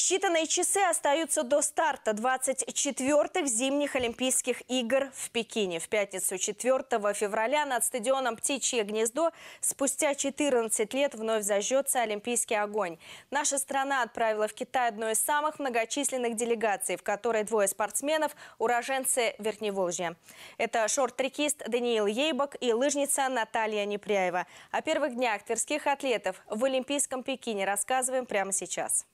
Считанные часы остаются до старта 24-х зимних Олимпийских игр в Пекине. В пятницу 4 февраля над стадионом «Птичье гнездо» спустя 14 лет вновь зажжется Олимпийский огонь. Наша страна отправила в Китай одну из самых многочисленных делегаций, в которой двое спортсменов – уроженцы Верхневолжья. Это шорт-трекист Даниил Ейбок и лыжница Наталья Непряева. О первых днях тверских атлетов в Олимпийском Пекине рассказываем прямо сейчас.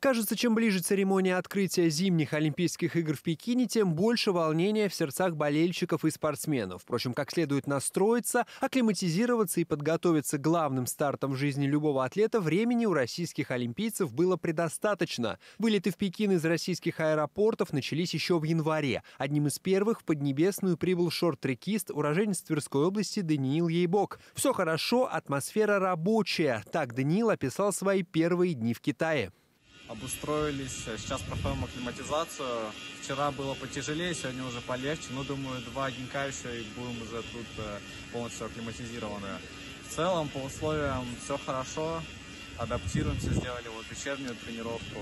Кажется, чем ближе церемония открытия зимних Олимпийских игр в Пекине, тем больше волнения в сердцах болельщиков и спортсменов. Впрочем, как следует настроиться, акклиматизироваться и подготовиться к главным стартам в жизни любого атлета времени у российских олимпийцев было предостаточно. Вылеты в Пекин из российских аэропортов начались еще в январе. Одним из первых в Поднебесную прибыл шорт-трекист, уроженец Тверской области Даниил Ейбок. Все хорошо, атмосфера рабочая. Так Даниил описал свои первые дни в Китае обустроились. Э, сейчас проходим акклиматизацию. Вчера было потяжелее, сегодня уже полегче. Но, ну, думаю, два денька еще и будем уже тут э, полностью акклиматизированы. В целом, по условиям все хорошо. Адаптируемся, сделали вот вечернюю тренировку.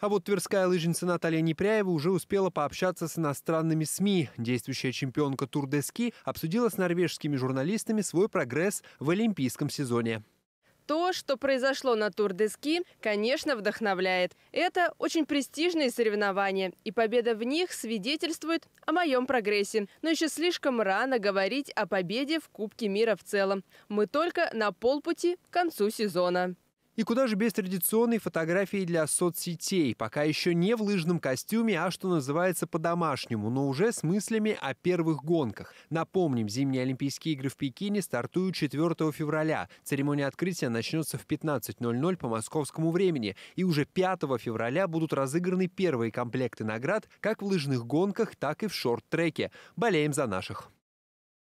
А вот тверская лыжница Наталья Непряева уже успела пообщаться с иностранными СМИ. Действующая чемпионка Тур де Ски обсудила с норвежскими журналистами свой прогресс в олимпийском сезоне. То, что произошло на тур де Ски, конечно, вдохновляет. Это очень престижные соревнования, и победа в них свидетельствует о моем прогрессе. Но еще слишком рано говорить о победе в Кубке мира в целом. Мы только на полпути к концу сезона. И куда же без традиционной фотографии для соцсетей, пока еще не в лыжном костюме, а что называется по-домашнему, но уже с мыслями о первых гонках. Напомним, зимние Олимпийские игры в Пекине стартуют 4 февраля. Церемония открытия начнется в 15.00 по московскому времени. И уже 5 февраля будут разыграны первые комплекты наград как в лыжных гонках, так и в шорт-треке. Болеем за наших.